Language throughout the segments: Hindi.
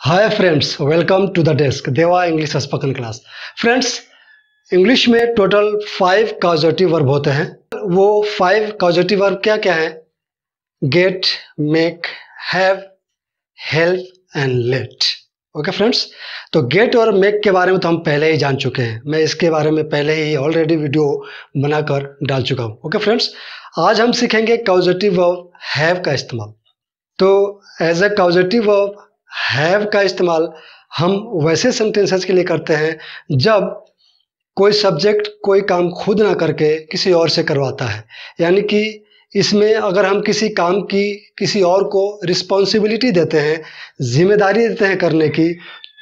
hi friends welcome to the desk Deva English spoken class friends English में टोटल फाइव कॉजेटिव वर्ब होते हैं वो फाइव कॉजेटिव वर्ब क्या क्या है get make have help and let okay friends तो गेट और मेक के बारे में तो हम पहले ही जान चुके हैं मैं इसके बारे में पहले ही ऑलरेडी वीडियो बनाकर डाल चुका हूँ ओके फ्रेंड्स आज हम सीखेंगे कॉजेटिव वर्ब हैव का इस्तेमाल तो as a causative verb have का इस्तेमाल हम वैसे सेंटेंसेस के लिए करते हैं जब कोई सब्जेक्ट कोई काम खुद ना करके किसी और से करवाता है यानी कि इसमें अगर हम किसी काम की किसी और को रिस्पॉन्सिबिलिटी देते हैं जिम्मेदारी देते हैं करने की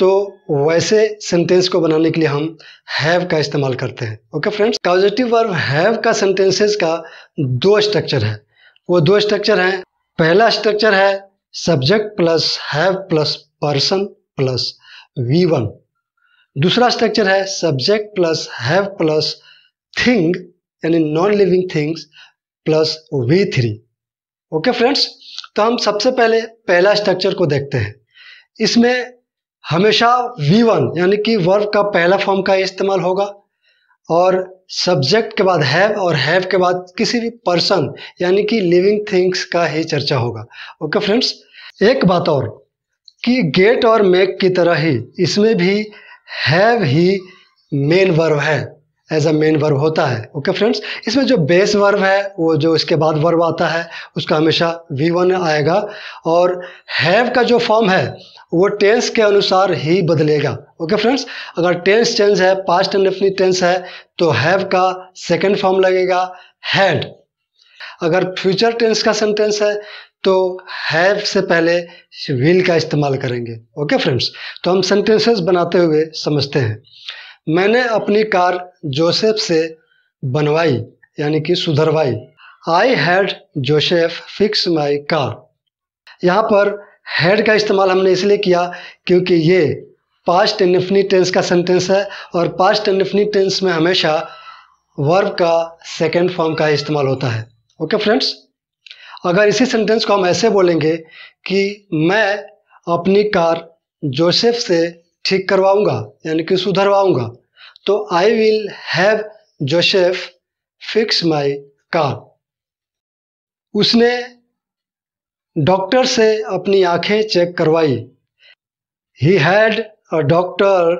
तो वैसे सेंटेंस को बनाने के लिए हम हैव का इस्तेमाल करते हैं okay friends positive verb have का सेंटेंसेस का दो स्ट्रक्चर है वो दो स्ट्रक्चर हैं पहला स्ट्रक्चर है subject plus have plus person plus V one दूसरा स्ट्रक्चर है subject plus have plus thing यानी non living things plus V three okay friends तो हम सबसे पहले पहला स्ट्रक्चर को देखते हैं इसमें हमेशा वी वन यानी कि वर्ब का पहला फॉर्म का इस्तेमाल होगा और सब्जेक्ट के बाद हैव और हैव के बाद किसी भी पर्सन यानी कि लिविंग थिंग्स का ही चर्चा होगा ओके फ्रेंड्स एक बात और कि गेट और मेक की तरह ही इसमें भी हैव ही मेन वर्व है एज अ मेन वर्व होता है ओके okay फ्रेंड्स इसमें जो बेस वर्व है वो जो इसके बाद वर्व आता है उसका हमेशा वी वन आएगा और हैव का जो फॉर्म है वो टेंस के अनुसार ही बदलेगा ओके okay फ्रेंड्स अगर टेंस चेंज है पास्ट टेंस है तो हैव का सेकेंड फॉर्म लगेगा हैड अगर फ्यूचर टेंस का सेंटेंस है तो हैव से पहले विल का इस्तेमाल करेंगे ओके फ्रेंड्स तो हम सेंटेंसेस बनाते हुए समझते हैं मैंने अपनी कार जोसेफ से बनवाई यानी कि सुधरवाई I had Joseph fix my car यहाँ पर हैड का इस्तेमाल हमने इसलिए किया क्योंकि ये पास्ट निफनी टेंस का सेंटेंस है और पास्ट निफनी टेंस में हमेशा वर्ब का सेकेंड फॉर्म का इस्तेमाल होता है ओके okay, फ्रेंड्स अगर इसी सेंटेंस को हम ऐसे बोलेंगे कि मैं अपनी कार जोसेफ से ठीक करवाऊंगा यानी कि सुधरवाऊंगा तो I will have Joseph fix my car उसने डॉक्टर से अपनी आंखें चेक करवाई he had a doctor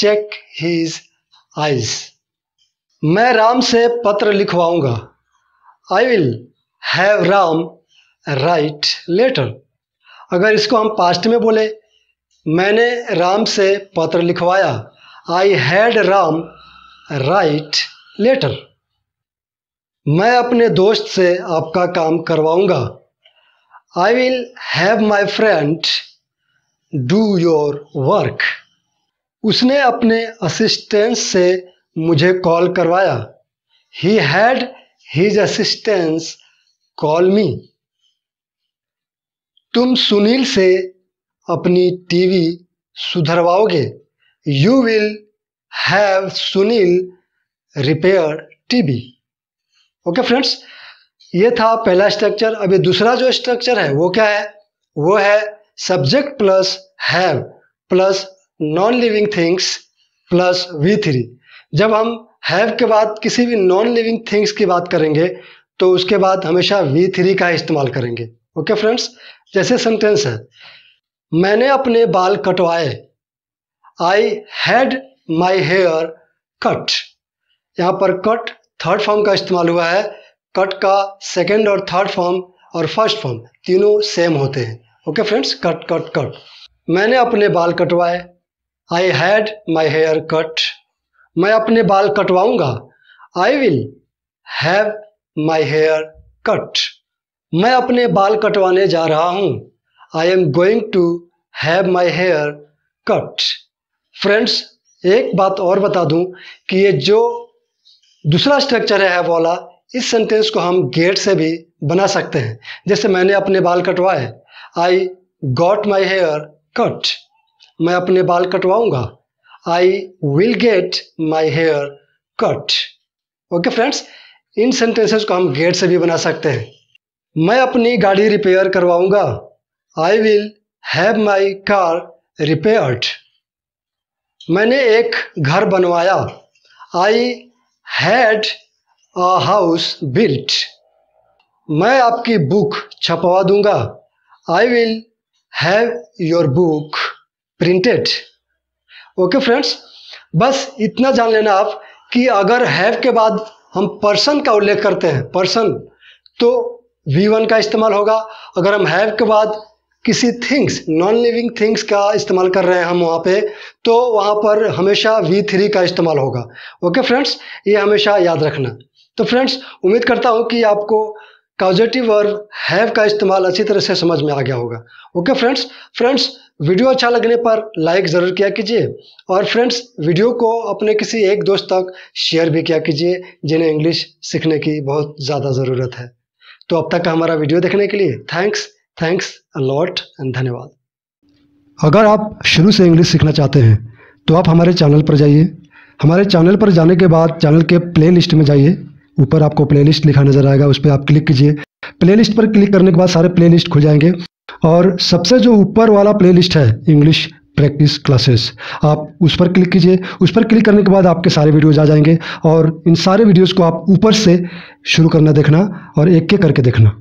check his eyes मैं राम से पत्र लिखवाऊंगा I will have Ram write letter अगर इसको हम पास्ट में बोले मैंने राम से पत्र लिखवाया I had Ram write letter मैं अपने दोस्त से आपका काम करवाऊंगा I will have my friend do your work उसने अपने असिस्टेंस से मुझे कॉल करवाया he had his assistance call me तुम सुनील से अपनी टीवी सुधरवाओगे you will have Sunil repair TV okay friends ये था पहला स्ट्रक्चर अभी दूसरा जो स्ट्रक्चर है वो क्या है वो है subject plus have plus non living things plus V three जब हम हैव के बाद किसी भी नॉन लिविंग थिंग्स की बात करेंगे तो उसके बाद हमेशा वी थ्री का इस्तेमाल करेंगे ओके फ्रेंड्स जैसे सेंटेंस है मैंने अपने बाल कटवाए I had my hair cut यहाँ पर कट थर्ड फॉर्म का इस्तेमाल हुआ है कट का सेकेंड और थर्ड फॉर्म और फर्स्ट फॉर्म तीनों सेम होते हैं okay friends cut cut cut मैंने अपने बाल कटवाए I had my hair cut मैं अपने बाल कटवाऊंगा I will have my hair cut मैं अपने बाल कटवाने जा रहा हूँ I am going to have my hair cut friends एक बात और बता दूं कि ये जो दूसरा स्ट्रक्चर है वाला इस सेंटेंस को हम गेट से भी बना सकते हैं जैसे मैंने अपने बाल कटवाए I got my hair cut मैं अपने बाल कटवाऊंगा I will get my hair cut okay friends इन सेंटेंसेस को हम गेट से भी बना सकते हैं मैं अपनी गाड़ी रिपेयर करवाऊंगा I will have my car repaired मैंने एक घर बनवाया I had a house built मैं आपकी बुक छपवा दूंगा I will have your book printed okay friends बस इतना जान लेना आप कि अगर हैव के बाद हम पर्सन का उल्लेख करते हैं पर्सन तो वी वन का इस्तेमाल होगा अगर हम हैव के बाद किसी थिंग्स नॉन लिविंग थिंग्स का इस्तेमाल कर रहे हैं हम वहाँ पे तो वहाँ पर हमेशा वी थ्री का इस्तेमाल होगा ओके फ्रेंड्स ये हमेशा याद रखना तो फ्रेंड्स उम्मीद करता हूँ कि आपको काउजेटिव और हैव का इस्तेमाल अच्छी तरह से समझ में आ गया होगा ओके फ्रेंड्स फ्रेंड्स वीडियो अच्छा लगने पर लाइक ज़रूर किया कीजिए और फ्रेंड्स वीडियो को अपने किसी एक दोस्त तक शेयर भी किया कीजिए जिन्हें इंग्लिश सीखने की बहुत ज़्यादा ज़रूरत है तो अब तक का हमारा वीडियो देखने के लिए थैंक्स थैंक्स अलॉट एंड धन्यवाद अगर आप शुरू से इंग्लिश सीखना चाहते हैं तो आप हमारे चैनल पर जाइए हमारे चैनल पर जाने के बाद चैनल के प्ले में जाइए ऊपर आपको प्ले लिखा नज़र आएगा उस पर आप क्लिक कीजिए प्ले पर क्लिक करने के बाद सारे प्ले खुल जाएंगे और सबसे जो ऊपर वाला प्लेलिस्ट है इंग्लिश प्रैक्टिस क्लासेस आप उस पर क्लिक कीजिए उस पर क्लिक करने के बाद आपके सारे वीडियोज आ जाएंगे और इन सारे वीडियोज़ को आप ऊपर से शुरू करना देखना और एक एक करके देखना